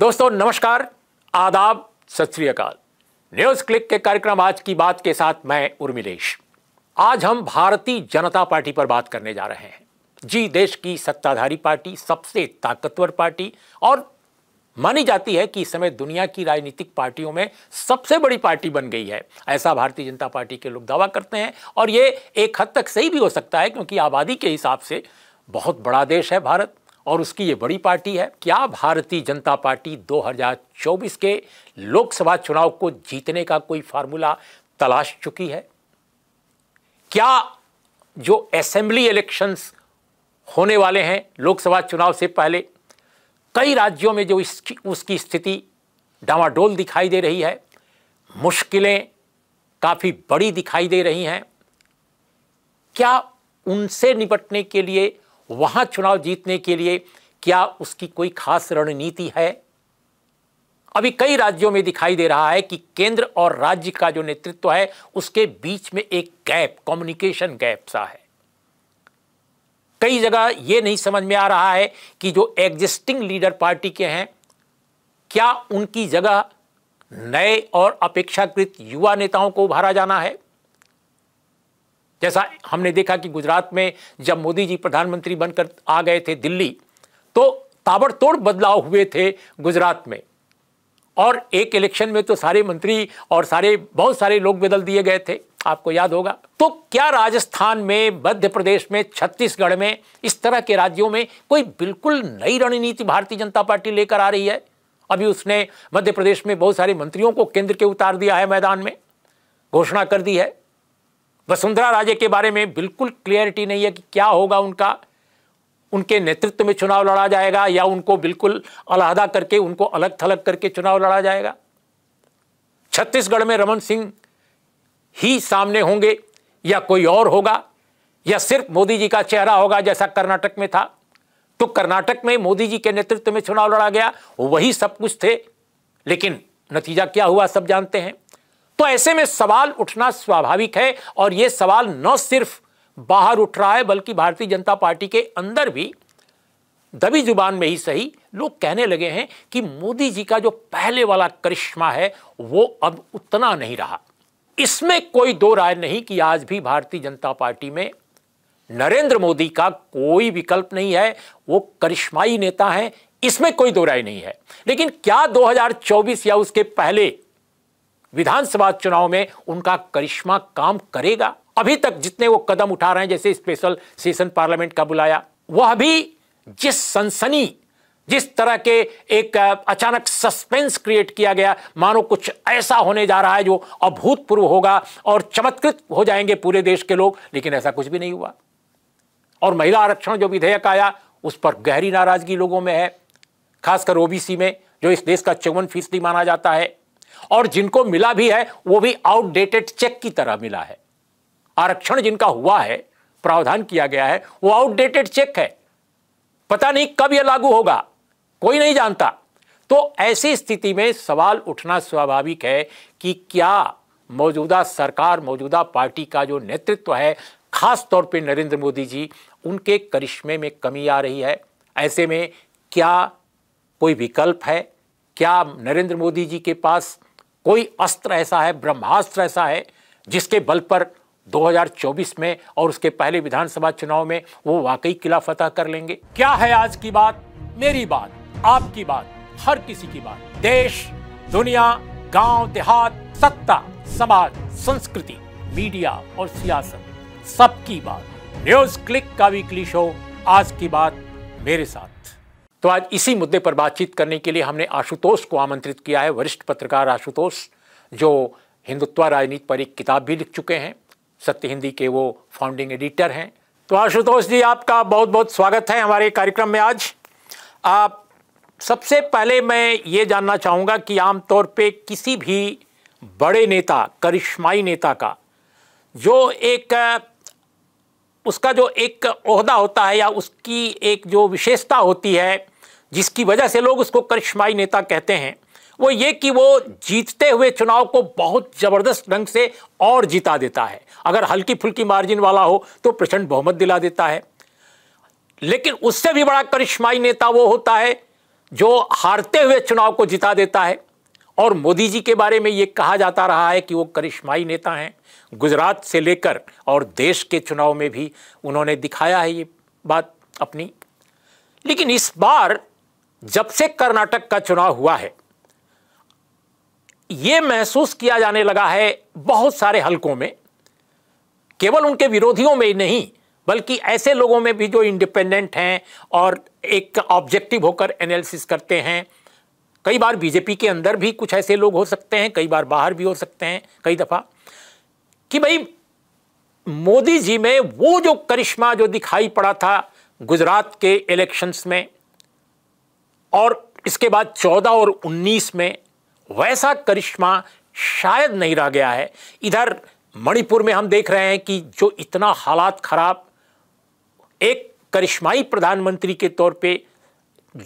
दोस्तों नमस्कार आदाब सत श्रीकाल न्यूज क्लिक के कार्यक्रम आज की बात के साथ मैं उर्मिलेश आज हम भारतीय जनता पार्टी पर बात करने जा रहे हैं जी देश की सत्ताधारी पार्टी सबसे ताकतवर पार्टी और मानी जाती है कि इस समय दुनिया की राजनीतिक पार्टियों में सबसे बड़ी पार्टी बन गई है ऐसा भारतीय जनता पार्टी के लोग दावा करते हैं और ये एक हद तक सही भी हो सकता है क्योंकि आबादी के हिसाब से बहुत बड़ा देश है भारत और उसकी ये बड़ी पार्टी है क्या भारतीय जनता पार्टी 2024 के लोकसभा चुनाव को जीतने का कोई फार्मूला तलाश चुकी है क्या जो असेंबली इलेक्शंस होने वाले हैं लोकसभा चुनाव से पहले कई राज्यों में जो इसकी उसकी स्थिति डावाडोल दिखाई दे रही है मुश्किलें काफ़ी बड़ी दिखाई दे रही हैं क्या उनसे निपटने के लिए वहां चुनाव जीतने के लिए क्या उसकी कोई खास रणनीति है अभी कई राज्यों में दिखाई दे रहा है कि केंद्र और राज्य का जो नेतृत्व है उसके बीच में एक गैप कम्युनिकेशन गैप सा है कई जगह यह नहीं समझ में आ रहा है कि जो एग्जिस्टिंग लीडर पार्टी के हैं क्या उनकी जगह नए और अपेक्षाकृत युवा नेताओं को उभारा जाना है जैसा हमने देखा कि गुजरात में जब मोदी जी प्रधानमंत्री बनकर आ गए थे दिल्ली तो ताबड़तोड़ बदलाव हुए थे गुजरात में और एक इलेक्शन में तो सारे मंत्री और सारे बहुत सारे लोग बदल दिए गए थे आपको याद होगा तो क्या राजस्थान में मध्य प्रदेश में छत्तीसगढ़ में इस तरह के राज्यों में कोई बिल्कुल नई रणनीति भारतीय जनता पार्टी लेकर आ रही है अभी उसने मध्य प्रदेश में बहुत सारे मंत्रियों को केंद्र के उतार दिया है मैदान में घोषणा कर दी है वसुंधरा राजे के बारे में बिल्कुल क्लियरिटी नहीं है कि क्या होगा उनका उनके नेतृत्व में चुनाव लड़ा जाएगा या उनको बिल्कुल अलहदा करके उनको अलग थलग करके चुनाव लड़ा जाएगा छत्तीसगढ़ में रमन सिंह ही सामने होंगे या कोई और होगा या सिर्फ मोदी जी का चेहरा होगा जैसा कर्नाटक में था तो कर्नाटक में मोदी जी के नेतृत्व में चुनाव लड़ा गया वही सब कुछ थे लेकिन नतीजा क्या हुआ सब जानते हैं तो ऐसे में सवाल उठना स्वाभाविक है और यह सवाल न सिर्फ बाहर उठ रहा है बल्कि भारतीय जनता पार्टी के अंदर भी दबी जुबान में ही सही लोग कहने लगे हैं कि मोदी जी का जो पहले वाला करिश्मा है वो अब उतना नहीं रहा इसमें कोई दो राय नहीं कि आज भी भारतीय जनता पार्टी में नरेंद्र मोदी का कोई विकल्प नहीं है वो करिश्माई नेता है इसमें कोई दो राय नहीं है लेकिन क्या 2024 या उसके पहले विधानसभा चुनाव में उनका करिश्मा काम करेगा अभी तक जितने वो कदम उठा रहे हैं जैसे स्पेशल सेशन पार्लियामेंट का बुलाया वह भी जिस सनसनी जिस तरह के एक अचानक सस्पेंस क्रिएट किया गया मानो कुछ ऐसा होने जा रहा है जो अभूतपूर्व होगा और चमत्कृत हो जाएंगे पूरे देश के लोग लेकिन ऐसा कुछ भी नहीं हुआ और महिला आरक्षण जो विधेयक आया उस पर गहरी नाराजगी लोगों में है खासकर ओबीसी में जो इस देश का चौवन फीसदी माना जाता है और जिनको मिला भी है वो भी आउटडेटेड चेक की तरह मिला है आरक्षण जिनका हुआ है प्रावधान किया गया है वो आउटडेटेड चेक है पता नहीं कब यह लागू होगा कोई नहीं जानता तो ऐसी स्थिति में सवाल उठना स्वाभाविक है कि क्या मौजूदा सरकार मौजूदा पार्टी का जो नेतृत्व है खास तौर पे नरेंद्र मोदी जी उनके करिश्मे में कमी आ रही है ऐसे में क्या कोई विकल्प है क्या नरेंद्र मोदी जी के पास कोई अस्त्र ऐसा है ब्रह्मास्त्र ऐसा है जिसके बल पर 2024 में और उसके पहले विधानसभा चुनाव में वो वाकई किला फतह कर लेंगे क्या है आज की बात मेरी बात आपकी बात हर किसी की बात देश दुनिया गांव देहात सत्ता समाज संस्कृति मीडिया और सियासत सबकी बात न्यूज क्लिक का वीकली शो आज की बात मेरे साथ तो आज इसी मुद्दे पर बातचीत करने के लिए हमने आशुतोष को आमंत्रित किया है वरिष्ठ पत्रकार आशुतोष जो हिंदुत्व राजनीति पर एक किताब भी लिख चुके हैं सत्य हिंदी के वो फाउंडिंग एडिटर हैं तो आशुतोष जी आपका बहुत बहुत स्वागत है हमारे कार्यक्रम में आज आप सबसे पहले मैं ये जानना चाहूँगा कि आमतौर पे किसी भी बड़े नेता करिश्माई नेता का जो एक उसका जो एक अहदा होता है या उसकी एक जो विशेषता होती है जिसकी वजह से लोग उसको करिश्माई नेता कहते हैं वो ये कि वो जीतते हुए चुनाव को बहुत ज़बरदस्त ढंग से और जीता देता है अगर हल्की फुल्की मार्जिन वाला हो तो प्रचंड बहुमत दिला देता है लेकिन उससे भी बड़ा करिश्माई नेता वो होता है जो हारते हुए चुनाव को जिता देता है और मोदी जी के बारे में ये कहा जाता रहा है कि वो करिश्माई नेता हैं गुजरात से लेकर और देश के चुनाव में भी उन्होंने दिखाया है ये बात अपनी लेकिन इस बार जब से कर्नाटक का चुनाव हुआ है ये महसूस किया जाने लगा है बहुत सारे हलकों में केवल उनके विरोधियों में ही नहीं बल्कि ऐसे लोगों में भी जो इंडिपेंडेंट हैं और एक ऑब्जेक्टिव होकर एनालिसिस करते हैं कई बार बीजेपी के अंदर भी कुछ ऐसे लोग हो सकते हैं कई बार बाहर भी हो सकते हैं कई दफ़ा कि भाई मोदी जी में वो जो करिश्मा जो दिखाई पड़ा था गुजरात के इलेक्शंस में और इसके बाद 14 और 19 में वैसा करिश्मा शायद नहीं रह गया है इधर मणिपुर में हम देख रहे हैं कि जो इतना हालात खराब एक करिश्माई प्रधानमंत्री के तौर पे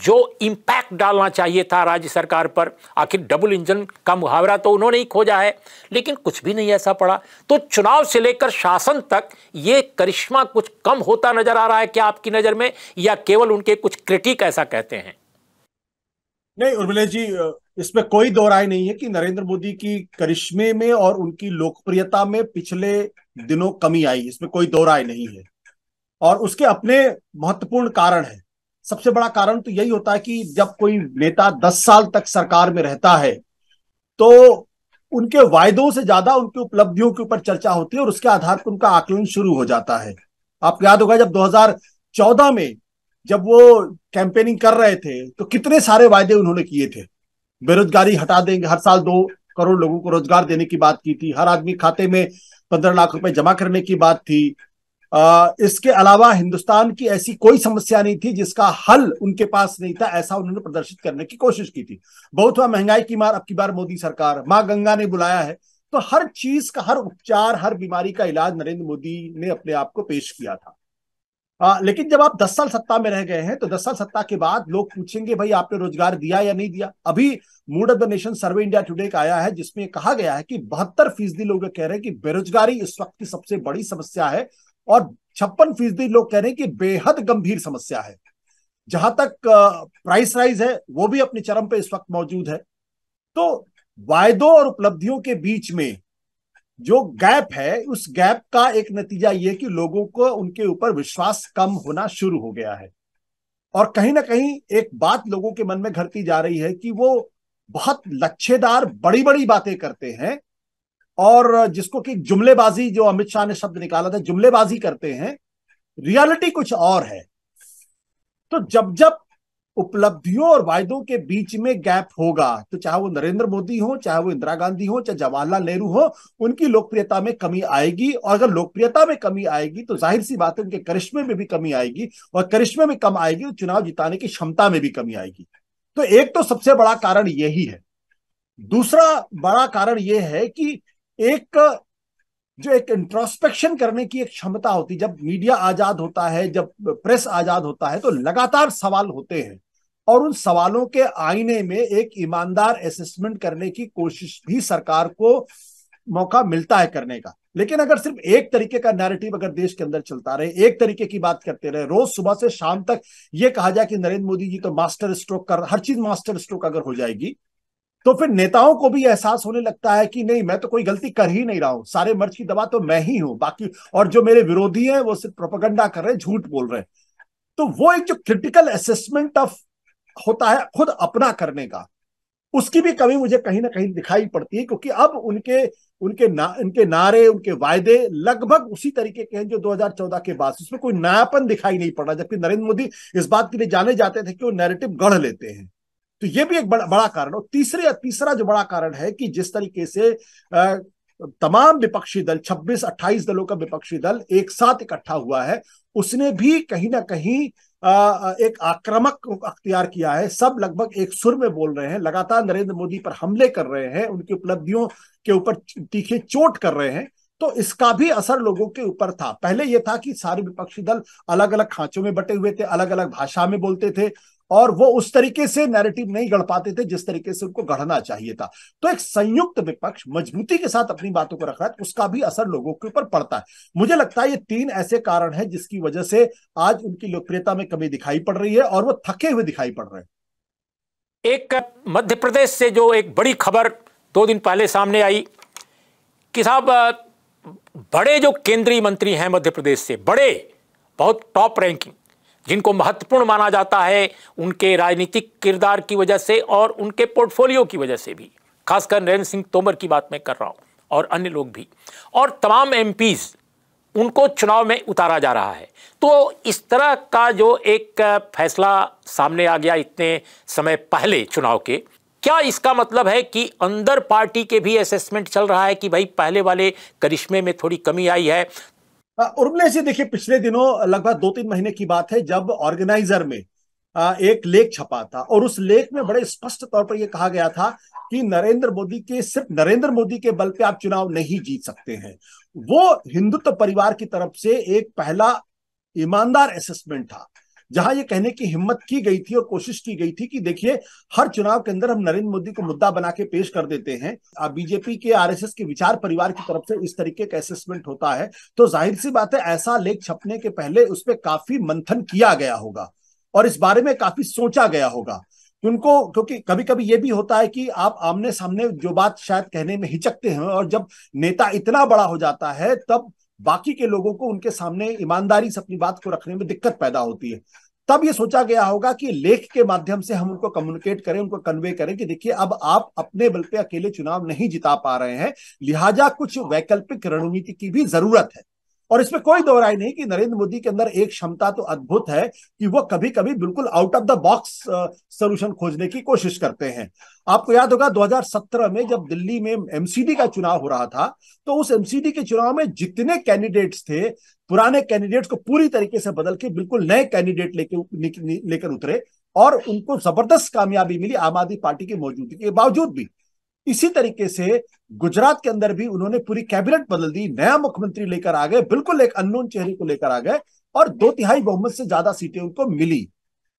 जो इम्पैक्ट डालना चाहिए था राज्य सरकार पर आखिर डबल इंजन का मुहावरा तो उन्होंने ही खोजा है लेकिन कुछ भी नहीं ऐसा पड़ा तो चुनाव से लेकर शासन तक ये करिश्मा कुछ कम होता नजर आ रहा है क्या आपकी नज़र में या केवल उनके कुछ क्रिटिक ऐसा कहते हैं नहीं उर्मिले जी इसमें कोई दो राय नहीं है कि नरेंद्र मोदी की करिश्मे में और उनकी लोकप्रियता में पिछले दिनों कमी आई इसमें कोई दो राय नहीं है और उसके अपने महत्वपूर्ण कारण है सबसे बड़ा कारण तो यही होता है कि जब कोई नेता दस साल तक सरकार में रहता है तो उनके वायदों से ज्यादा उनकी उपलब्धियों के ऊपर चर्चा होती है और उसके आधार पर उनका आकलन शुरू हो जाता है आपको याद होगा जब 2014 में जब वो कैंपेनिंग कर रहे थे तो कितने सारे वायदे उन्होंने किए थे बेरोजगारी हटा देंगे हर साल दो करोड़ लोगों को रोजगार देने की बात की थी हर आदमी खाते में पंद्रह लाख रुपए जमा करने की बात थी इसके अलावा हिंदुस्तान की ऐसी कोई समस्या नहीं थी जिसका हल उनके पास नहीं था ऐसा उन्होंने प्रदर्शित करने की कोशिश की थी बहुत हुआ महंगाई की मार अब की बार मोदी सरकार माँ गंगा ने बुलाया है तो हर चीज का हर उपचार हर बीमारी का इलाज नरेंद्र मोदी ने अपने आप को पेश किया था आ, लेकिन जब आप दस साल सत्ता में रह गए हैं तो दस साल सत्ता के बाद लोग पूछेंगे भाई आपने रोजगार दिया या नहीं दिया अभी mood of the nation survey India Today का आया है जिसमें कहा गया है कि बहत्तर फीसदी लोग कह रहे हैं कि बेरोजगारी इस वक्त की सबसे बड़ी समस्या है और छप्पन फीसदी लोग कह रहे हैं कि बेहद गंभीर समस्या है जहां तक प्राइस राइज है वो भी अपने चरम पे इस वक्त मौजूद है तो वायदों और उपलब्धियों के बीच में जो गैप है उस गैप का एक नतीजा ये कि लोगों को उनके ऊपर विश्वास कम होना शुरू हो गया है और कहीं ना कहीं एक बात लोगों के मन में घरती जा रही है कि वो बहुत लच्छेदार बड़ी बड़ी बातें करते हैं और जिसको कि जुमलेबाजी जो अमित शाह ने शब्द निकाला था जुमलेबाजी करते हैं रियलिटी कुछ और है तो जब जब उपलब्धियों और वायदों के बीच में गैप होगा तो चाहे वो नरेंद्र मोदी हो चाहे वो इंदिरा गांधी हो चाहे जवाहरलाल नेहरू हो उनकी लोकप्रियता में कमी आएगी और अगर लोकप्रियता में कमी आएगी तो जाहिर सी बात है उनके करिश्मे में भी कमी आएगी और करिश्मे में कम आएगी तो चुनाव जिताने की क्षमता में भी कमी आएगी तो एक तो सबसे बड़ा कारण यही है दूसरा बड़ा कारण यह है कि एक जो एक इंट्रोस्पेक्शन करने की एक क्षमता होती जब मीडिया आजाद होता है जब प्रेस आजाद होता है तो लगातार सवाल होते हैं और उन सवालों के आईने में एक ईमानदार असेसमेंट करने की कोशिश भी सरकार को मौका मिलता है करने का लेकिन अगर सिर्फ एक तरीके का नैरेटिव अगर देश के अंदर चलता रहे एक तरीके की बात करते रहे रोज सुबह से शाम तक ये कहा जाए कि नरेंद्र मोदी जी तो मास्टर स्ट्रोक कर हर चीज मास्टर स्ट्रोक अगर हो जाएगी तो फिर नेताओं को भी एहसास होने लगता है कि नहीं मैं तो कोई गलती कर ही नहीं रहा हूं सारे मर्ज की दवा तो मैं ही हूं बाकी और जो मेरे विरोधी हैं वो सिर्फ प्रोपगंडा कर रहे हैं झूठ बोल रहे हैं तो वो एक जो क्रिटिकल असेसमेंट ऑफ होता है खुद अपना करने का उसकी भी कमी मुझे कहीं ना कहीं दिखाई पड़ती है क्योंकि अब उनके उनके ना उनके नारे उनके वायदे लगभग उसी तरीके के हैं जो 2014 के बाद उसमें कोई नयापन दिखाई नहीं पड़ रहा जबकि नरेंद्र मोदी इस बात के लिए जाने जाते थे कि वो नैरेटिव गढ़ लेते हैं तो ये भी एक बड़ा बड़ा कारण और तीसरे तीसरा जो बड़ा कारण है कि जिस तरीके से तमाम विपक्षी दल 26-28 दलों का विपक्षी दल एक साथ इकट्ठा हुआ है उसने भी कहीं ना कहीं एक आक्रामक अख्तियार किया है सब लगभग एक सुर में बोल रहे हैं लगातार नरेंद्र मोदी पर हमले कर रहे हैं उनकी उपलब्धियों के ऊपर तीखे चोट कर रहे हैं तो इसका भी असर लोगों के ऊपर था पहले यह था कि सारे विपक्षी दल अलग अलग खांचों में बटे हुए थे अलग अलग भाषा में बोलते थे और वो उस तरीके से नैरेटिव नहीं गढ़ पाते थे जिस तरीके से उनको गढ़ना चाहिए था तो एक संयुक्त विपक्ष मजबूती के साथ अपनी बातों को रख रहा है उसका भी असर लोगों के ऊपर पड़ता है मुझे लगता है ये तीन ऐसे कारण है जिसकी वजह से आज उनकी लोकप्रियता में कमी दिखाई पड़ रही है और वो थके हुए दिखाई पड़ रहे हैं एक मध्य प्रदेश से जो एक बड़ी खबर दो दिन पहले सामने आई कि साहब बड़े जो केंद्रीय मंत्री हैं मध्य प्रदेश से बड़े बहुत टॉप रैंकिंग जिनको महत्वपूर्ण माना जाता है उनके राजनीतिक किरदार की वजह से और उनके पोर्टफोलियो की वजह से भी खासकर नरेंद्र सिंह तोमर की बात मैं कर रहा हूँ और अन्य लोग भी और तमाम एम उनको चुनाव में उतारा जा रहा है तो इस तरह का जो एक फैसला सामने आ गया इतने समय पहले चुनाव के क्या इसका मतलब है कि अंदर पार्टी के भी असेसमेंट चल रहा है कि भाई पहले वाले करिश्मे में थोड़ी कमी आई है उर्मिला जी देखिए पिछले दिनों लगभग दो तीन महीने की बात है जब ऑर्गेनाइजर में एक लेख छपा था और उस लेख में बड़े स्पष्ट तौर पर यह कहा गया था कि नरेंद्र मोदी के सिर्फ नरेंद्र मोदी के बल पे आप चुनाव नहीं जीत सकते हैं वो हिंदुत्व परिवार की तरफ से एक पहला ईमानदार असेसमेंट था जहां ये कहने की हिम्मत की गई थी और कोशिश की गई थी कि देखिए हर चुनाव के अंदर हम नरेंद्र मोदी को मुद्दा बना के पेश कर देते हैं बीजेपी के आरएसएस के विचार परिवार की तरफ से इस तरीके का असेसमेंट होता है तो जाहिर सी बात है ऐसा लेख छपने के पहले उस पर काफी मंथन किया गया होगा और इस बारे में काफी सोचा गया होगा उनको क्योंकि कभी कभी ये भी होता है कि आप आमने सामने जो बात शायद कहने में हिचकते हैं और जब नेता इतना बड़ा हो जाता है तब बाकी के लोगों को उनके सामने ईमानदारी से अपनी बात को रखने में दिक्कत पैदा होती है तब ये सोचा गया होगा कि लेख के माध्यम से हम उनको कम्युनिकेट करें उनको कन्वे करें कि देखिए अब आप अपने बल पे अकेले चुनाव नहीं जिता पा रहे हैं लिहाजा कुछ वैकल्पिक रणनीति की भी जरूरत है और इसमें कोई दो राय नहीं कि नरेंद्र मोदी के अंदर एक क्षमता तो अद्भुत है कि वो कभी कभी बिल्कुल out of the box solution खोजने की कोशिश करते हैं आपको याद होगा 2017 में जब दिल्ली में एमसीडी का चुनाव हो रहा था तो उस एमसीडी के चुनाव में जितने कैंडिडेट्स थे पुराने कैंडिडेट्स को पूरी तरीके से बदल के बिल्कुल नए कैंडिडेट लेकर लेकर उतरे और उनको जबरदस्त कामयाबी मिली आम आदमी पार्टी की मौजूदगी के बावजूद भी इसी तरीके से गुजरात के अंदर भी उन्होंने पूरी कैबिनेट बदल दी नया मुख्यमंत्री लेकर आ गए बिल्कुल एक अननोन चेहरे को लेकर आ गए और दो तिहाई बहुमत से ज्यादा सीटें उनको मिली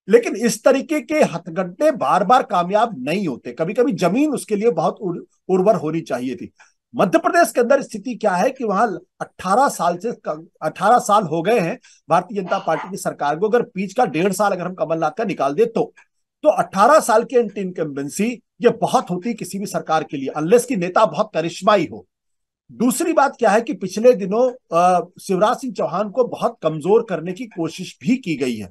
लेकिन इस तरीके के हथगड्ढे बार बार कामयाब नहीं होते कभी कभी जमीन उसके लिए बहुत उर्वर होनी चाहिए थी मध्य प्रदेश के अंदर स्थिति क्या है कि वहां 18 साल से 18 साल हो गए हैं भारतीय जनता पार्टी की सरकार को अगर पीछ का डेढ़ साल अगर हम कमलनाथ का निकाल दे तो तो 18 साल की इंकम्बेंसी ये बहुत होती है किसी भी सरकार के लिए अनलेस की नेता बहुत करिश्माई हो दूसरी बात क्या है कि पिछले दिनों शिवराज सिंह चौहान को बहुत कमजोर करने की कोशिश भी की गई है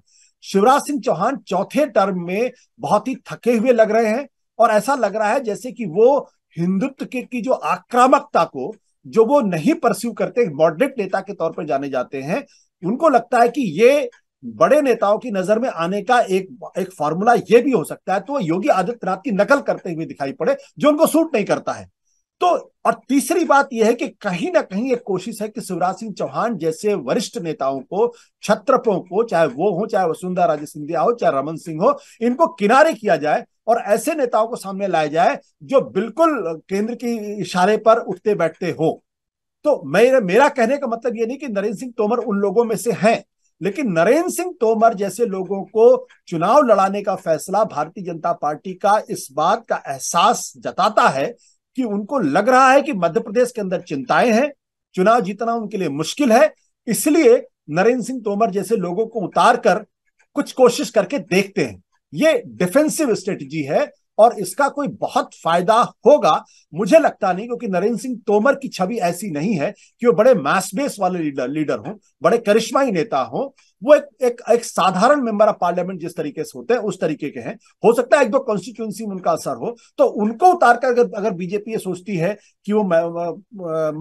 शिवराज सिंह चौहान चौथे टर्म में बहुत ही थके हुए लग रहे हैं और ऐसा लग रहा है जैसे कि वो हिंदुत्व के की जो आक्रामकता को जो वो नहीं परस्यू करते मॉडरेट नेता के तौर पर जाने जाते हैं उनको लगता है कि ये बड़े नेताओं की नजर में आने का एक एक फॉर्मूला यह भी हो सकता है तो योगी आदित्यनाथ की नकल करते हुए दिखाई पड़े जो उनको सूट नहीं करता है तो और तीसरी बात यह है कि कहीं ना कहीं एक कोशिश है कि शिवराज सिंह चौहान जैसे वरिष्ठ नेताओं को छत्रपों को चाहे वो हो चाहे वसुंधरा राजे सिंधिया हो चाहे रमन सिंह हो इनको किनारे किया जाए और ऐसे नेताओं को सामने लाया जाए जो बिल्कुल केंद्र की इशारे पर उठते बैठते हो तो मेरा मेरा कहने का मतलब ये नहीं कि नरेंद्र सिंह तोमर उन लोगों में से हैं लेकिन नरेंद्र सिंह तोमर जैसे लोगों को चुनाव लड़ाने का फैसला भारतीय जनता पार्टी का इस बात का एहसास जताता है कि उनको लग रहा है कि मध्य प्रदेश के अंदर चिंताएं हैं चुनाव जीतना उनके लिए मुश्किल है इसलिए नरेंद्र सिंह तोमर जैसे लोगों को उतार कर कुछ कोशिश करके देखते हैं ये डिफेंसिव स्ट्रेटजी है और इसका कोई बहुत फायदा होगा मुझे लगता नहीं क्योंकि नरेंद्र सिंह तोमर की छवि ऐसी नहीं है कि वो बड़े मैस बेस वाले लीडर लीडर हों बड़े करिश्माई नेता हों वो एक एक, एक साधारण मेंबर ऑफ पार्लियामेंट जिस तरीके से होते हैं उस तरीके के हैं हो सकता है एक दो कॉन्स्टिट्यूंसी में उनका असर हो तो उनको उतार कर अगर, अगर बीजेपी ये सोचती है कि वो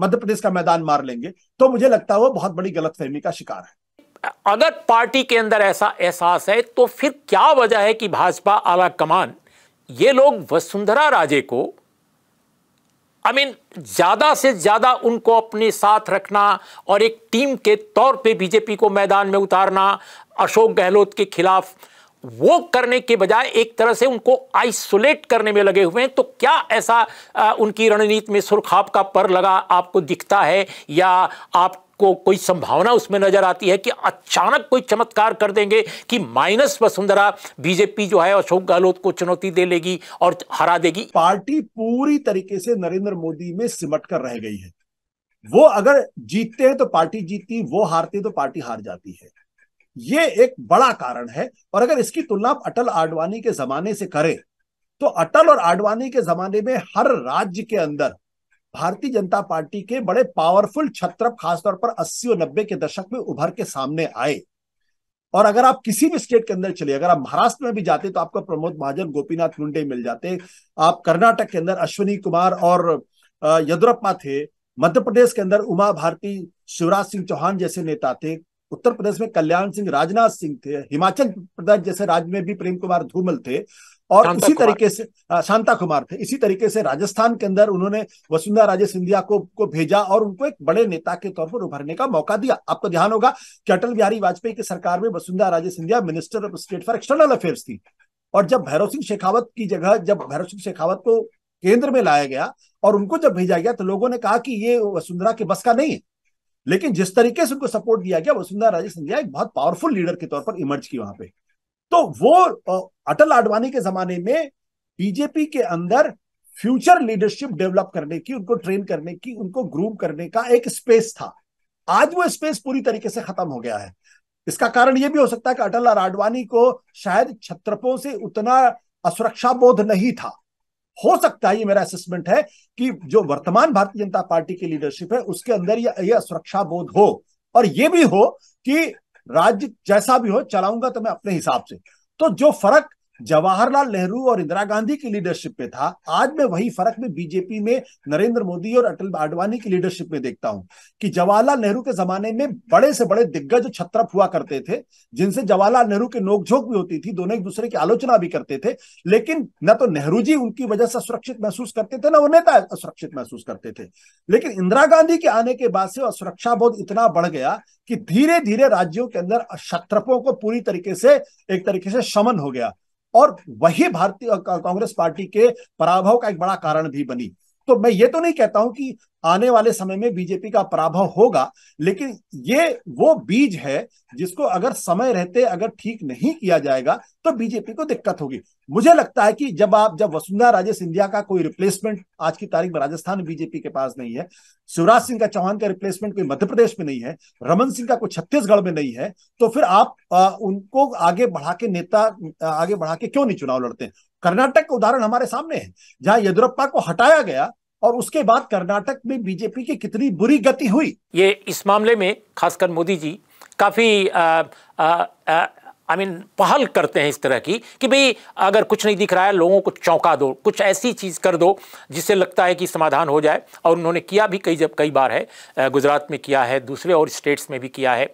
मध्य प्रदेश का मैदान मार लेंगे तो मुझे लगता है वो बहुत बड़ी गलतफहमी का शिकार है अगर पार्टी के अंदर ऐसा एहसास है तो फिर क्या वजह है कि भाजपा आला कमान ये लोग वसुंधरा राजे को आई I मीन mean, ज़्यादा से ज़्यादा उनको अपने साथ रखना और एक टीम के तौर पे बीजेपी को मैदान में उतारना अशोक गहलोत के खिलाफ वो करने के बजाय एक तरह से उनको आइसोलेट करने में लगे हुए हैं तो क्या ऐसा आ, उनकी रणनीति में सुरखाप का पर लगा आपको दिखता है या आप को कोई संभावना उसमें नजर आती है कि अचानक कोई चमत्कार कर देंगे कि माइनस वसुंधरा बीजेपी जो है अशोक गहलोत को चुनौती दे लेगी और हरा देगी पार्टी पूरी तरीके से नरेंद्र मोदी में सिमट कर रह गई है वो अगर जीतते हैं तो पार्टी जीतती वो हारते तो पार्टी हार जाती है ये एक बड़ा कारण है और अगर इसकी तुलना आप अटल आडवाणी के जमाने से करें तो अटल और आडवाणी के जमाने में हर राज्य के अंदर भारतीय जनता पार्टी के बड़े पावरफुल छत्रप खासतौर पर 80 और 90 के दशक में उभर के सामने आए और अगर आप किसी भी स्टेट के अंदर चले अगर आप महाराष्ट्र में भी जाते तो आपको प्रमोद महाजन गोपीनाथ मुंडे मिल जाते आप कर्नाटक के अंदर अश्विनी कुमार और यदुरप्पा थे मध्य प्रदेश के अंदर उमा भारती शिवराज सिंह चौहान जैसे नेता थे उत्तर प्रदेश में कल्याण सिंह राजनाथ सिंह थे हिमाचल प्रदेश जैसे राज्य में भी प्रेम कुमार धूमल थे और इसी तरीके से हाँ, शांता कुमार थे इसी तरीके से राजस्थान के अंदर उन्होंने वसुंधरा राजे सिंधिया को को भेजा और उनको एक बड़े नेता के तौर पर उभरने का मौका दिया आपको ध्यान होगा कि अटल बिहारी वाजपेयी की सरकार में Vasundhara Raje Scindia minister of state for external affairs थी और जब भैरव सिंह शेखावत की जगह जब भैरव सिंह शेखावत को केंद्र में लाया गया और उनको जब भेजा गया तो लोगों ने कहा कि ये वसुंधरा के बस का नहीं है लेकिन जिस तरीके से उनको सपोर्ट दिया गया वसुंधरा राजे सिंधिया एक बहुत पावरफुल लीडर के तौर पर इमर्ज की वहां पे तो वो अटल आडवाणी के जमाने में बीजेपी के अंदर फ्यूचर लीडरशिप डेवलप करने की उनको ट्रेन करने की उनको ग्रूम करने का एक स्पेस था आज वो स्पेस पूरी तरीके से खत्म हो गया है इसका कारण यह भी हो सकता है कि अटल और आडवाणी को शायद छत्रपों से उतना असुरक्षा बोध नहीं था हो सकता है ये मेरा असेसमेंट है कि जो वर्तमान भारतीय जनता पार्टी की लीडरशिप है उसके अंदर यह असुरक्षा बोध हो और यह भी हो कि राज्य जैसा भी हो चलाऊंगा तो मैं अपने हिसाब से तो जो फर्क जवाहरलाल नेहरू और इंदिरा गांधी की लीडरशिप में था आज मैं वही फर्क में बीजेपी में नरेंद्र मोदी और अटल आडवाणी की लीडरशिप में देखता हूं कि जवाहरलाल नेहरू के जमाने में बड़े से बड़े दिग्गज छत्रप हुआ करते थे जिनसे जवाहरलाल नेहरू की नोकझोंक भी होती थी दोनों एक दूसरे की आलोचना भी करते थे लेकिन न तो नेहरू जी उनकी वजह से असुरक्षित महसूस करते थे ना वो नेता असुरक्षित महसूस करते थे लेकिन इंदिरा गांधी के आने के बाद से असुरक्षा बोध इतना बढ़ गया कि धीरे धीरे राज्यों के अंदर शत्रपों को पूरी तरीके से एक तरीके से शमन हो गया और वही भारतीय कांग्रेस पार्टी के पराभव का एक बड़ा कारण भी बनी तो मैं ये तो नहीं कहता हूं कि आने वाले समय में बीजेपी का पराभव होगा लेकिन ये वो बीज है जिसको अगर समय रहते अगर ठीक नहीं किया जाएगा तो बीजेपी को दिक्कत होगी मुझे लगता है कि जब आप जब वसुंधरा राजे सिंधिया का कोई रिप्लेसमेंट आज की तारीख में राजस्थान बीजेपी के पास नहीं है शिवराज सिंह का चौहान का रिप्लेसमेंट कोई मध्य प्रदेश में नहीं है रमन सिंह का कोई छत्तीसगढ़ में नहीं है तो फिर आप आ, उनको आगे बढ़ा के नेता आगे बढ़ा के क्यों नहीं चुनाव लड़ते कर्नाटक का उदाहरण हमारे सामने है जहां येदुरप्पा को हटाया गया और उसके बाद कर्नाटक में बीजेपी की कितनी बुरी गति हुई ये इस मामले में खासकर मोदी जी काफी आई मीन पहल करते हैं इस तरह की कि भाई अगर कुछ नहीं दिख रहा है लोगों को चौंका दो कुछ ऐसी चीज़ कर दो जिससे लगता है कि समाधान हो जाए और उन्होंने किया भी कई जब कई बार है गुजरात में किया है दूसरे और स्टेट्स में भी किया है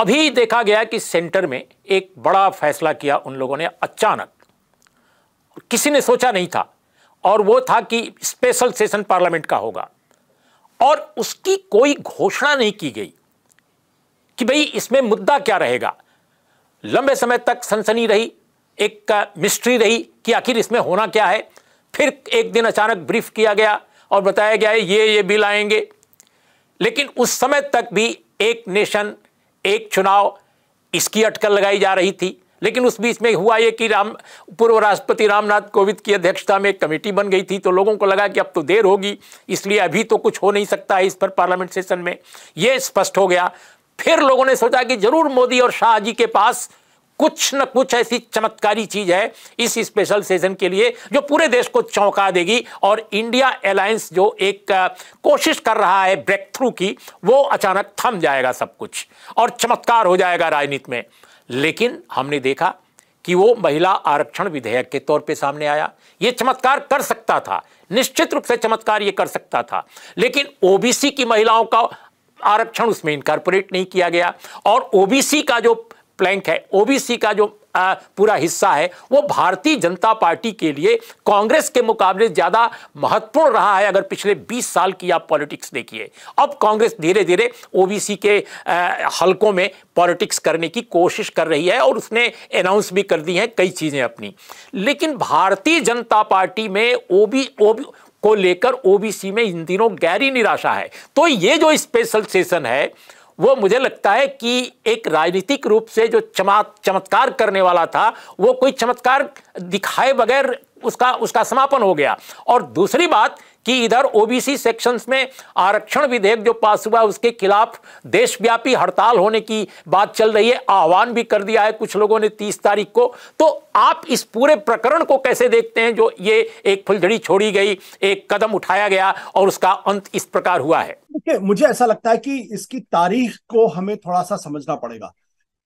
अभी देखा गया कि सेंटर में एक बड़ा फैसला किया उन लोगों ने अचानक किसी ने सोचा नहीं था और वो था कि स्पेशल सेशन पार्लियामेंट का होगा और उसकी कोई घोषणा नहीं की गई कि भाई इसमें मुद्दा क्या रहेगा लंबे समय तक सनसनी रही एक मिस्ट्री रही कि आखिर इसमें होना क्या है फिर एक दिन अचानक ब्रीफ किया गया और बताया गया ये ये बिल आएंगे लेकिन उस समय तक भी एक नेशन एक चुनाव इसकी अटकल लगाई जा रही थी लेकिन उस बीच में हुआ ये कि राम पूर्व राष्ट्रपति रामनाथ कोविंद की अध्यक्षता में एक कमेटी बन गई थी तो लोगों को लगा कि अब तो देर होगी इसलिए अभी तो कुछ हो नहीं सकता है इस पर पार्लियामेंट सेशन में ये स्पष्ट हो गया फिर लोगों ने सोचा कि जरूर मोदी और शाह जी के पास कुछ न कुछ ऐसी चमत्कारी चीज है इस स्पेशल सेशन के लिए जो पूरे देश को चौंका देगी और इंडिया अलायंस जो एक कोशिश कर रहा है ब्रेक थ्रू की वो अचानक थम जाएगा सब कुछ और चमत्कार हो जाएगा राजनीति में लेकिन हमने देखा कि वो महिला आरक्षण विधेयक के तौर पे सामने आया ये चमत्कार कर सकता था निश्चित रूप से चमत्कार ये कर सकता था लेकिन ओबीसी की महिलाओं का आरक्षण उसमें इनकॉर्पोरेट नहीं किया गया और ओबीसी का जो प्लैंक है ओबीसी का जो आ, पूरा हिस्सा है वो भारतीय जनता पार्टी के लिए कांग्रेस के मुकाबले ज़्यादा महत्वपूर्ण रहा है अगर पिछले 20 साल की आप पॉलिटिक्स देखिए अब कांग्रेस धीरे धीरे ओबीसी के आ, हलकों में पॉलिटिक्स करने की कोशिश कर रही है और उसने अनाउंस भी कर दी है कई चीज़ें अपनी लेकिन भारतीय जनता पार्टी में ओबी ओबी को लेकर ओबीसी में इन दिनों गहरी निराशा है तो ये जो स्पेशल सेशन है वो मुझे लगता है कि एक राजनीतिक रूप से जो चमक चमत्कार करने वाला था वो कोई चमत्कार दिखाए बगैर उसका उसका समापन हो गया और दूसरी बात कि इधर ओबीसी सेक्शंस में आरक्षण विधेयक जो पास हुआ उसके खिलाफ देशव्यापी हड़ताल होने की बात चल रही है आह्वान भी कर दिया है कुछ लोगों ने तीस तारीख को तो आप इस पूरे प्रकरण को कैसे देखते हैं जो ये एक फुलझड़ी छोड़ी गई एक कदम उठाया गया और उसका अंत इस प्रकार हुआ है मुझे ऐसा लगता है कि इसकी तारीख को हमें थोड़ा सा समझना पड़ेगा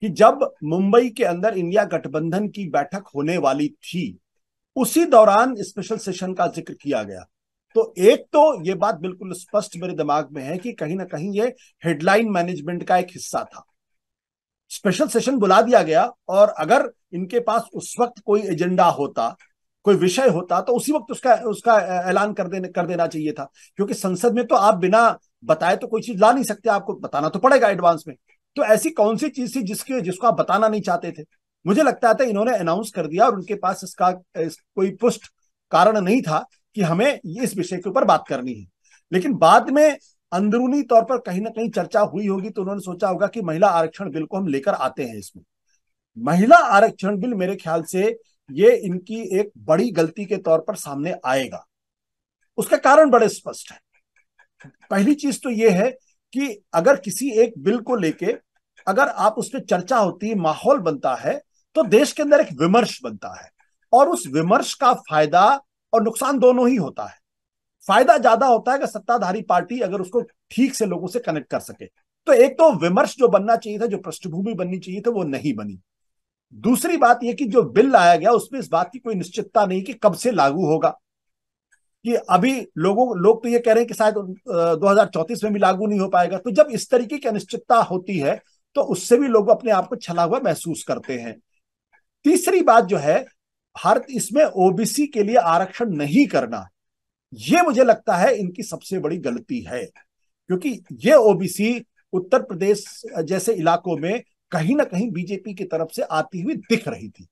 कि जब मुंबई के अंदर इंडिया गठबंधन की बैठक होने वाली थी उसी दौरान स्पेशल सेशन का जिक्र किया गया तो एक तो ये बात बिल्कुल स्पष्ट मेरे दिमाग में है कि कहीं ना कहीं ये हेडलाइन मैनेजमेंट का एक हिस्सा था स्पेशल सेशन बुला दिया गया और अगर इनके पास उस वक्त कोई एजेंडा होता कोई विषय होता तो उसी वक्त उसका उसका ऐलान कर देने कर देना चाहिए था क्योंकि संसद में तो आप बिना बताए तो कोई चीज ला नहीं सकते आपको बताना तो पड़ेगा एडवांस में तो ऐसी कौन सी चीज थी जिसके जिसको आप बताना नहीं चाहते थे मुझे लगता था इन्होंने अनाउंस कर दिया और उनके पास इसका इस, कोई पुष्ट कारण नहीं था कि हमें इस विषय के ऊपर बात करनी है लेकिन बाद में अंदरूनी तौर पर कहीं ना कहीं चर्चा हुई होगी तो उन्होंने सोचा होगा कि महिला आरक्षण बिल को हम लेकर आते हैं इसमें महिला आरक्षण बिल मेरे ख्याल से ये इनकी एक बड़ी गलती के तौर पर सामने आएगा उसका कारण बड़े स्पष्ट है पहली चीज तो ये है कि अगर किसी एक बिल को लेके अगर आप उस पर चर्चा होती है माहौल बनता है तो देश के अंदर एक विमर्श बनता है और उस विमर्श का फायदा और नुकसान दोनों ही होता है फायदा ज्यादा होता है कि सत्ताधारी पार्टी अगर उसको ठीक से लोगों से कनेक्ट कर सके तो एक तो विमर्श जो बनना चाहिए था जो पृष्ठभूमि बननी चाहिए था वो नहीं बनी दूसरी बात यह कि जो बिल लाया गया उसमें इस बात की कोई निश्चितता नहीं कि कब से लागू होगा कि अभी लोगों लोग तो ये कह रहे हैं कि शायद दो में भी लागू नहीं हो पाएगा तो जब इस तरीके की अनिश्चितता होती है तो उससे भी लोग अपने आप को छला हुआ महसूस करते हैं तीसरी बात जो है भारत इसमें ओबीसी के लिए आरक्षण नहीं करना ये मुझे लगता है इनकी सबसे बड़ी गलती है क्योंकि ये ओबीसी उत्तर प्रदेश जैसे इलाकों में कहीं ना कहीं बीजेपी की तरफ से आती हुई दिख रही थी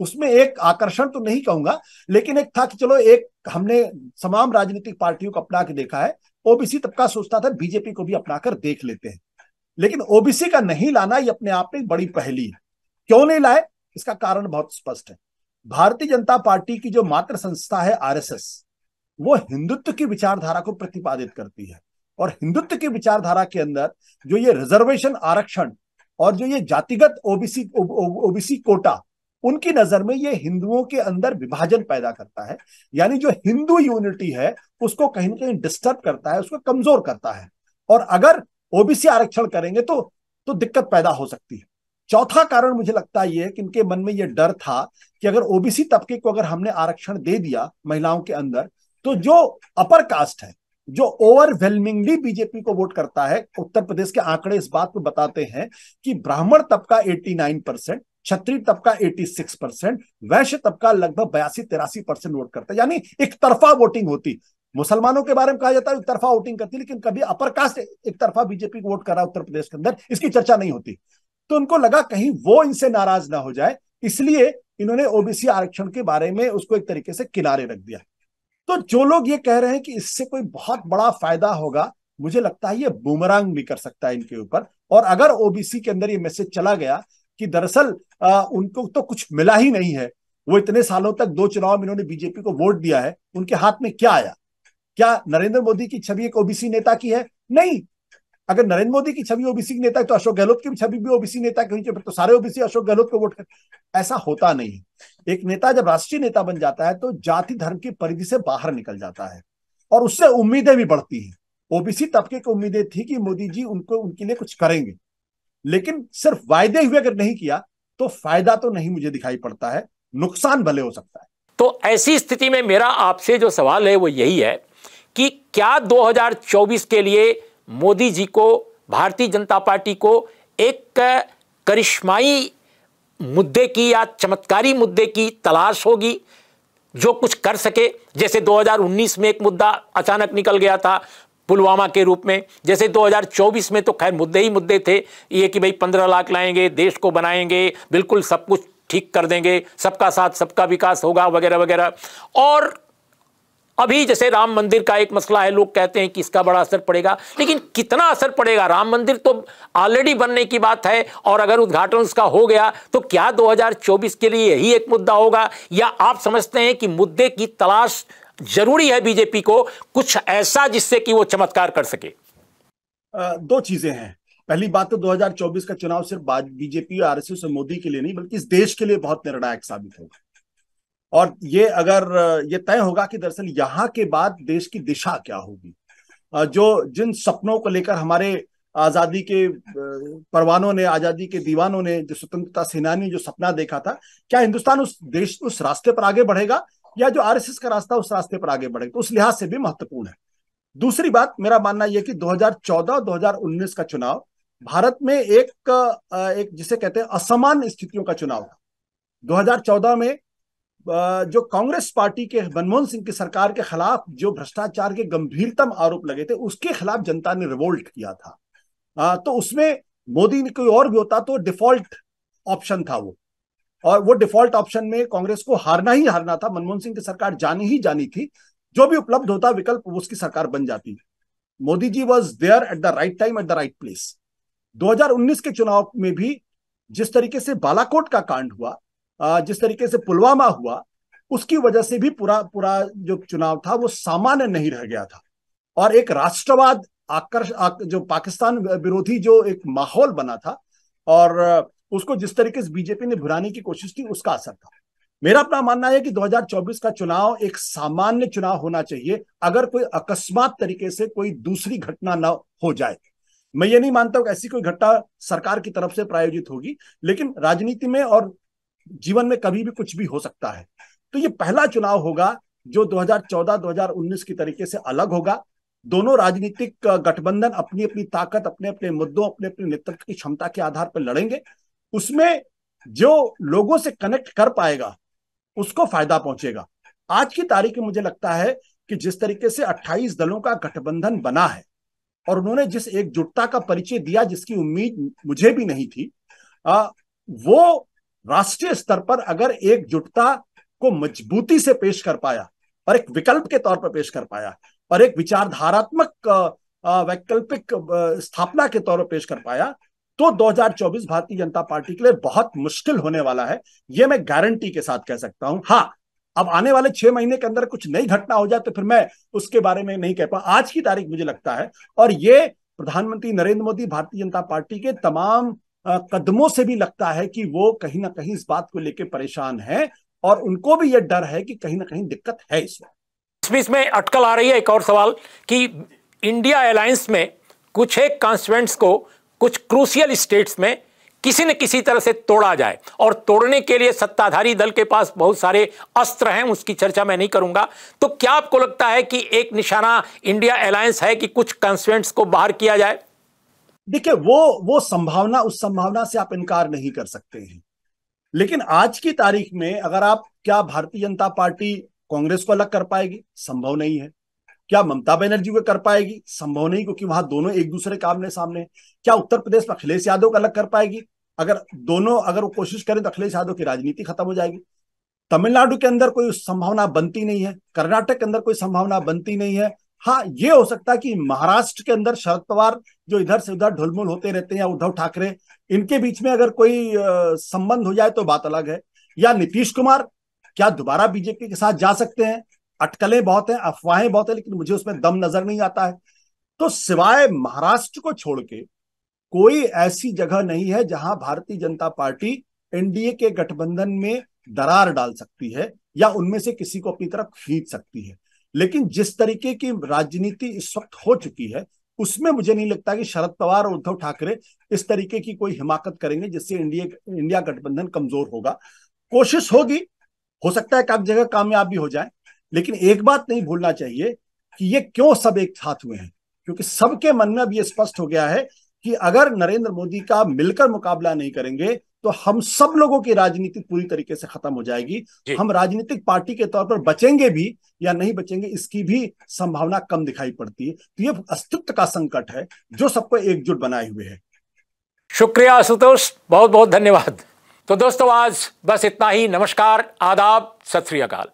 उसमें एक आकर्षण तो नहीं कहूंगा लेकिन एक था कि चलो एक हमने तमाम राजनीतिक पार्टियों को अपना के देखा है ओबीसी तबका सोचता था बीजेपी को भी अपना कर देख लेते हैं लेकिन ओबीसी का नहीं लाना ये अपने आप में बड़ी पहली है क्यों नहीं लाए इसका कारण बहुत स्पष्ट है भारतीय जनता पार्टी की जो मात्र संस्था है आरएसएस वो हिंदुत्व की विचारधारा को प्रतिपादित करती है और हिंदुत्व की विचारधारा के अंदर जो ये रिजर्वेशन आरक्षण और जो ये जातिगत ओबीसी ओबीसी कोटा उनकी नजर में ये हिंदुओं के अंदर विभाजन पैदा करता है यानी जो हिंदू यूनिटी है उसको कहीं ना कहीं डिस्टर्ब करता है उसको कमजोर करता है और अगर ओबीसी आरक्षण करेंगे तो तो दिक्कत पैदा हो सकती है चौथा कारण मुझे लगता है ये कि इनके मन में ये डर था कि अगर ओबीसी तबके को अगर हमने आरक्षण दे दिया महिलाओं के अंदर तो जो अपर कास्ट है जो ओवरवेलमिंगली बीजेपी को वोट करता है उत्तर प्रदेश के आंकड़े इस बात को बताते हैं कि ब्राह्मण तबका 89 परसेंट क्षत्रिय तबका 86 परसेंट वैश्य तबका लगभग बयासी तिरासी परसेंट वोट करता है यानी एक तरफा वोटिंग होती मुसलमानों के बारे में कहा जाता है एक तरफा वोटिंग करती लेकिन कभी अपर कास्ट एक तरफा बीजेपी को वोट कर रहा है उत्तर प्रदेश के अंदर इसकी चर्चा नहीं होती तो उनको लगा कहीं वो इनसे नाराज ना हो जाए इसलिए इन्होंने ओबीसी आरक्षण के बारे में उसको एक तरीके से किनारे रख दिया तो जो लोग ये कह रहे हैं कि इससे कोई बहुत बड़ा फायदा होगा मुझे लगता है ये बुमरांग भी कर सकता है इनके ऊपर और अगर ओबीसी के अंदर ये मैसेज चला गया कि दरअसल उनको तो कुछ मिला ही नहीं है वो इतने सालों तक दो चुनाव में इन्होंने बीजेपी को वोट दिया है उनके हाथ में क्या आया क्या नरेंद्र मोदी की छवि एक ओबीसी नेता की है नहीं अगर नरेंद्र मोदी की छवि ओबीसी नेता है तो अशोक गहलोत की छवि भी ओबीसी नेता के तो सारे ओबीसी अशोक गहलोत को वोट कर ऐसा होता नहीं एक नेता जब राष्ट्रीय नेता बन जाता है तो जाति धर्म की परिधि से बाहर निकल जाता है और उससे उम्मीदें भी बढ़ती हैं ओबीसी तबके की उम्मीदें थी कि मोदी जी उनको उनके लिए कुछ करेंगे लेकिन सिर्फ वायदे हुए अगर नहीं किया तो फायदा तो नहीं मुझे दिखाई पड़ता है नुकसान भले हो सकता है तो ऐसी स्थिति में मेरा आपसे जो सवाल है वो यही है कि क्या 2024 के लिए मोदी जी को भारतीय जनता पार्टी को एक करिश्माई मुद्दे की या चमत्कारी मुद्दे की तलाश होगी जो कुछ कर सके जैसे 2019 में एक मुद्दा अचानक निकल गया था पुलवामा के रूप में जैसे 2024 में तो खैर मुद्दे ही मुद्दे थे ये कि भाई 15 लाख लाएंगे देश को बनाएंगे बिल्कुल सब कुछ ठीक कर देंगे सबका साथ सबका विकास होगा वगैरह वगैरह और अभी जैसे राम मंदिर का एक मसला है लोग कहते हैं कि इसका बड़ा असर पड़ेगा लेकिन कितना असर पड़ेगा राम मंदिर तो ऑलरेडी बनने की बात है और अगर उद्घाटन उसका हो गया तो क्या 2024 के लिए यही एक मुद्दा होगा या आप समझते हैं कि मुद्दे की तलाश जरूरी है बीजेपी को कुछ ऐसा जिससे कि वो चमत्कार कर सके दो चीजें हैं पहली बात तो 2024 का चुनाव सिर्फ बीजेपी और आरएसएस और मोदी के लिए नहीं बल्कि इस देश के लिए बहुत निर्णायक साबित होगा और ये अगर ये तय होगा कि दरअसल यहाँ के बाद देश की दिशा क्या होगी जो जिन सपनों को लेकर हमारे आजादी के परवानों ने आजादी के दीवानों ने जो स्वतंत्रता सेनानी जो सपना देखा था क्या हिंदुस्तान उस देश उस रास्ते पर आगे बढ़ेगा या जो आरएसएस का रास्ता उस रास्ते पर आगे बढ़ेगा तो उस लिहाज से भी महत्वपूर्ण है दूसरी बात मेरा मानना यह कि 2014 2019 का चुनाव भारत में एक एक जिसे कहते हैं असमान स्थितियों का चुनाव था 2014 में जो कांग्रेस पार्टी के मनमोहन सिंह की सरकार के खिलाफ जो भ्रष्टाचार के गंभीरतम आरोप लगे थे उसके खिलाफ जनता ने रिवोल्ट किया था आ, तो उसमें मोदी ने कोई और भी होता तो डिफॉल्ट ऑप्शन था वो और वो डिफॉल्ट ऑप्शन में कांग्रेस को हारना ही हारना था मनमोहन सिंह की सरकार जानी ही जानी थी जो भी उपलब्ध होता विकल्प उसकी सरकार बन जाती Modi ji was there at the right time at the right place 2019 के चुनाव में भी जिस तरीके से बालाकोट का कांड हुआ जिस तरीके से पुलवामा हुआ उसकी वजह से भी पूरा पूरा जो चुनाव था वो सामान्य नहीं रह गया था और एक राष्ट्रवाद आकर्ष जो पाकिस्तान विरोधी जो एक माहौल बना था और उसको जिस तरीके से बीजेपी ने भुराने की कोशिश की उसका असर था मेरा अपना मानना है कि 2024 का चुनाव एक सामान्य चुनाव होना चाहिए अगर कोई अकस्मात तरीके से कोई दूसरी घटना न हो जाए मैं ये नहीं मानता हूं ऐसी कोई घटना सरकार की तरफ से प्रायोजित होगी लेकिन राजनीति में और जीवन में कभी भी कुछ भी हो सकता है तो ये पहला चुनाव होगा जो 2014-2019 की तरीके से अलग होगा दोनों राजनीतिक गठबंधन अपनी अपनी ताकत अपने अपने मुद्दों अपने अपने नेतृत्व की क्षमता के आधार पर लड़ेंगे उसमें जो लोगों से कनेक्ट कर पाएगा उसको फायदा पहुंचेगा आज की तारीख में मुझे लगता है कि जिस तरीके से 28 दलों का गठबंधन बना है और उन्होंने जिस एकजुटता का परिचय दिया जिसकी उम्मीद मुझे भी नहीं थी आ, वो राष्ट्रीय स्तर पर अगर एकजुटता को मजबूती से पेश कर पाया और एक विकल्प के तौर पर पेश कर पाया और एक विचारधारात्मक वैकल्पिक स्थापना के तौर पर पेश कर पाया तो 2024 भारतीय जनता पार्टी के लिए बहुत मुश्किल होने वाला है ये मैं गारंटी के साथ कह सकता हूं हाँ अब आने वाले छह महीने के अंदर कुछ नई घटना हो जाए तो फिर मैं उसके बारे में नहीं कह पा आज की तारीख मुझे लगता है और ये प्रधानमंत्री नरेंद्र मोदी भारतीय जनता पार्टी के तमाम कदमों से भी लगता है कि वो कहीं ना कहीं इस बात को लेकर परेशान है और उनको भी यह डर है कि कहीं ना कहीं दिक्कत है इसमें इस बीच में अटकल आ रही है एक और सवाल कि इंडिया एलायंस में कुछ एक कॉन्स्टिट्यूंट्स को कुछ क्रूसियल स्टेट्स में किसी न किसी तरह से तोड़ा जाए और तोड़ने के लिए सत्ताधारी दल के पास बहुत सारे अस्त्र हैं उसकी चर्चा मैं नहीं करूंगा तो क्या आपको लगता है कि एक निशाना इंडिया अलायंस है कि कुछ कॉन्स्टिट्यूंट्स को बाहर किया जाए देखिए वो वो संभावना उस संभावना से आप इनकार नहीं कर सकते हैं लेकिन आज की तारीख में अगर आप क्या भारतीय जनता पार्टी कांग्रेस को अलग कर पाएगी संभव नहीं है क्या ममता बनर्जी को कर पाएगी संभव नहीं क्योंकि वहां दोनों एक दूसरे के आमने सामने क्या उत्तर प्रदेश में अखिलेश यादव को अलग कर पाएगी अगर दोनों अगर वो कोशिश करें तो अखिलेश यादव की राजनीति खत्म हो जाएगी तमिलनाडु के अंदर कोई संभावना बनती नहीं है कर्नाटक के अंदर कोई संभावना बनती नहीं है हाँ ये हो सकता है कि महाराष्ट्र के अंदर शरद पवार जो इधर से उधर ढुलमुल होते रहते हैं या उद्धव ठाकरे इनके बीच में अगर कोई संबंध हो जाए तो बात अलग है या नीतीश कुमार क्या दोबारा बीजेपी के साथ जा सकते हैं अटकलें बहुत हैं अफवाहें बहुत हैं लेकिन मुझे उसमें दम नजर नहीं आता है तो सिवाय महाराष्ट्र को छोड़ के कोई ऐसी जगह नहीं है जहां भारतीय जनता पार्टी एनडीए के गठबंधन में दरार डाल सकती है या उनमें से किसी को अपनी तरफ खींच सकती है लेकिन जिस तरीके की राजनीति इस वक्त हो चुकी है उसमें मुझे नहीं लगता कि शरद पवार और उद्धव ठाकरे इस तरीके की कोई हिमाकत करेंगे जिससे इंडिया इंडिया गठबंधन कमजोर होगा कोशिश होगी हो सकता है काफी जगह कामयाब भी हो जाए लेकिन एक बात नहीं भूलना चाहिए कि ये क्यों सब एक साथ हुए हैं क्योंकि सबके मन में अब ये स्पष्ट हो गया है कि अगर नरेंद्र मोदी का मिलकर मुकाबला नहीं करेंगे तो हम सब लोगों की राजनीति पूरी तरीके से खत्म हो जाएगी हम राजनीतिक पार्टी के तौर पर बचेंगे भी या नहीं बचेंगे इसकी भी संभावना कम दिखाई पड़ती है तो ये अस्तित्व का संकट है जो सबको एकजुट बनाए हुए है शुक्रिया आशुतोष बहुत बहुत धन्यवाद तो दोस्तों आज बस इतना ही नमस्कार आदाब सत श्री अकाल